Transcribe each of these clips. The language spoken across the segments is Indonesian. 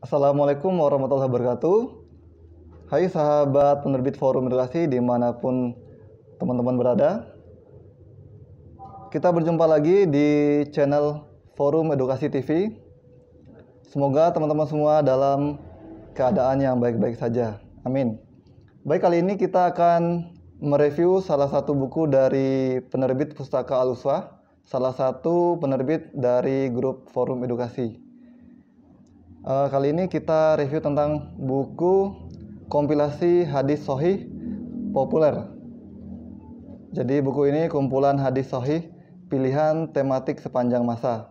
Assalamualaikum warahmatullahi wabarakatuh. Hai sahabat penerbit forum edukasi dimanapun teman-teman berada. Kita berjumpa lagi di channel forum edukasi TV. Semoga teman-teman semua dalam keadaan yang baik-baik saja. Amin. Baik, kali ini kita akan mereview salah satu buku dari penerbit Pustaka Aluswa, salah satu penerbit dari grup Forum Edukasi. Uh, kali ini kita review tentang buku kompilasi hadis sohih populer. Jadi buku ini kumpulan hadis sohih pilihan tematik sepanjang masa.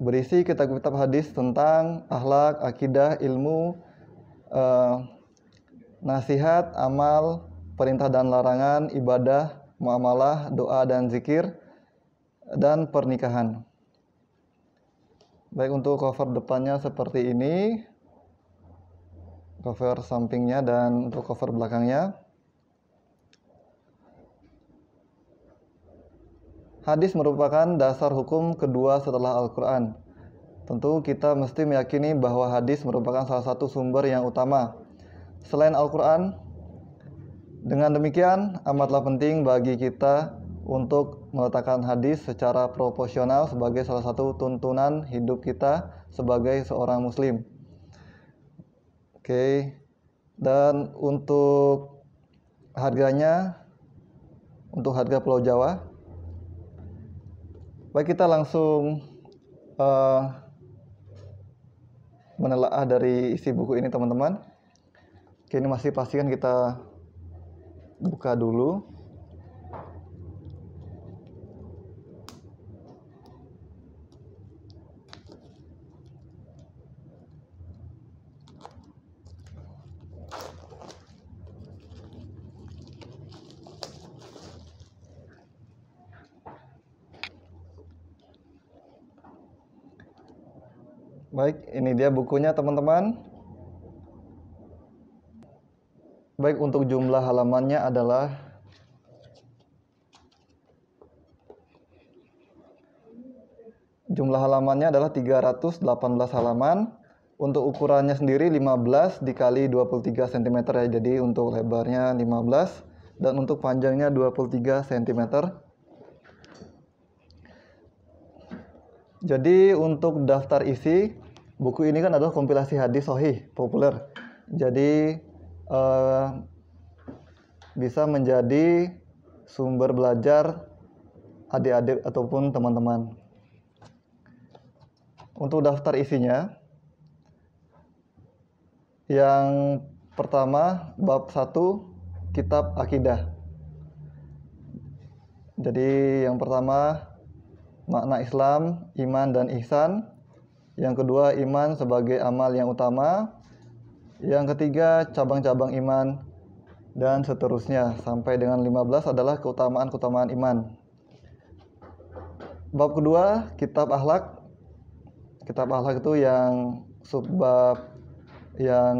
Berisi kitab-kitab hadis tentang akhlak, akidah, ilmu, uh, nasihat, amal, perintah dan larangan, ibadah, muamalah, doa dan zikir, dan pernikahan baik untuk cover depannya seperti ini cover sampingnya dan untuk cover belakangnya Hadis merupakan dasar hukum kedua setelah Al-Quran. Tentu kita mesti meyakini bahwa hadis merupakan salah satu sumber yang utama. Selain Al-Quran, dengan demikian amatlah penting bagi kita untuk meletakkan hadis secara proporsional sebagai salah satu tuntunan hidup kita sebagai seorang muslim. Oke. Okay. Dan untuk harganya untuk harga Pulau Jawa baik kita langsung uh, menelaah dari isi buku ini teman-teman. Oke, ini masih pastikan kita buka dulu. Baik, ini dia bukunya teman-teman. Baik, untuk jumlah halamannya adalah jumlah halamannya adalah 318 halaman. Untuk ukurannya sendiri 15 dikali 23 cm ya. Jadi untuk lebarnya 15 dan untuk panjangnya 23 cm. Jadi untuk daftar isi buku ini kan adalah kompilasi hadis sohih populer. Jadi uh, bisa menjadi sumber belajar adik-adik ataupun teman-teman. Untuk daftar isinya, yang pertama bab 1 kitab akidah. Jadi yang pertama makna Islam, iman dan ihsan. Yang kedua, iman sebagai amal yang utama. Yang ketiga, cabang-cabang iman dan seterusnya sampai dengan 15 adalah keutamaan-keutamaan iman. Bab kedua, kitab ahlak, Kitab ahlak itu yang subbab yang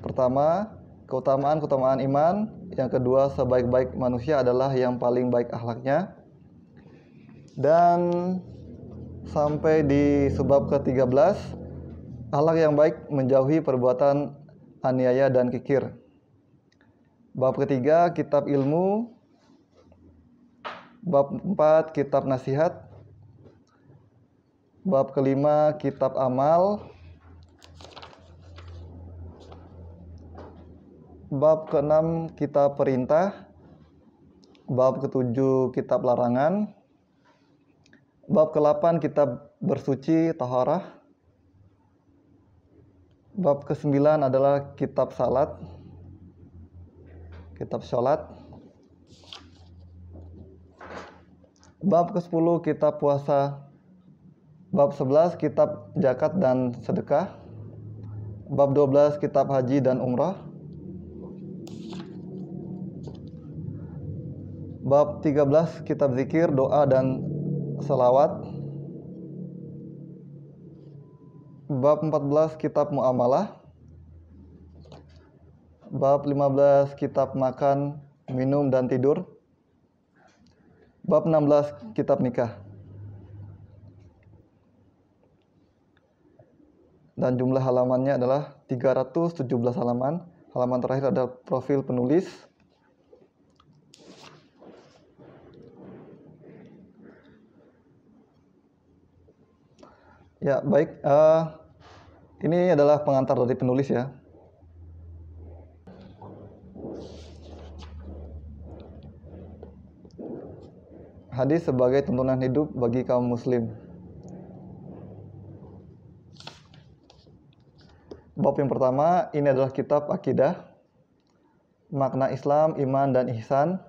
pertama keutamaan-keutamaan iman, yang kedua sebaik-baik manusia adalah yang paling baik ahlaknya Dan sampai di sebab ke-13 akhlak yang baik menjauhi perbuatan aniaya dan kikir. Bab ketiga kitab ilmu. Bab empat kitab nasihat. Bab kelima kitab amal. Bab keenam kitab perintah. Bab ketujuh kitab larangan Bab ke-8 kita bersuci taharah. Bab ke-9 adalah kitab salat. Kitab salat. Bab ke-10 kitab puasa. Bab 11 kitab zakat dan sedekah. Bab 12 kitab haji dan umrah. Bab 13 kitab zikir, doa dan Salawat Bab 14 Kitab Mu'amalah Bab 15 Kitab Makan, Minum, dan Tidur Bab 16 Kitab Nikah Dan jumlah halamannya adalah 317 halaman Halaman terakhir adalah profil penulis Ya, baik. Uh, ini adalah pengantar dari penulis ya. Hadis sebagai tuntunan hidup bagi kaum muslim. Bab yang pertama, ini adalah kitab akidah. Makna Islam, iman dan ihsan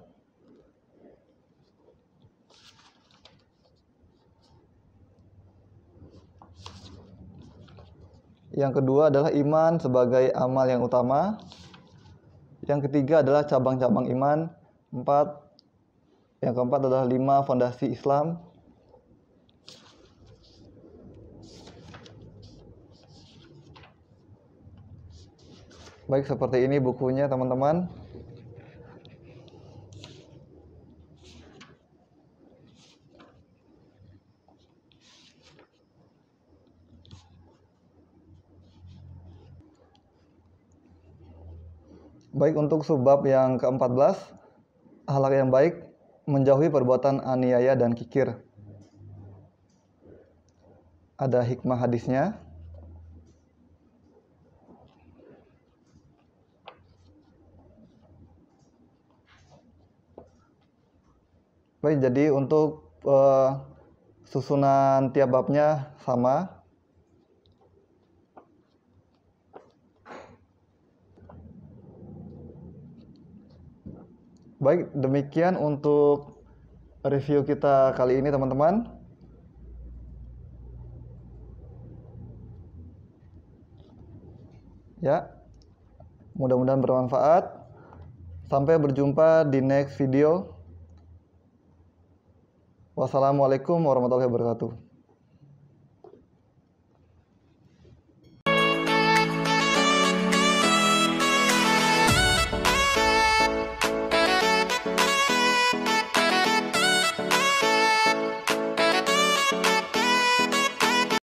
Yang kedua adalah iman sebagai amal yang utama. Yang ketiga adalah cabang-cabang iman. Empat, yang keempat adalah lima fondasi Islam. Baik, seperti ini bukunya teman-teman. Baik untuk subbab yang ke-14, halak yang baik menjauhi perbuatan aniaya dan kikir. Ada hikmah hadisnya. Baik, jadi untuk uh, susunan tiap babnya sama. Baik, demikian untuk review kita kali ini teman-teman. Ya. Mudah-mudahan bermanfaat. Sampai berjumpa di next video. Wassalamualaikum warahmatullahi wabarakatuh.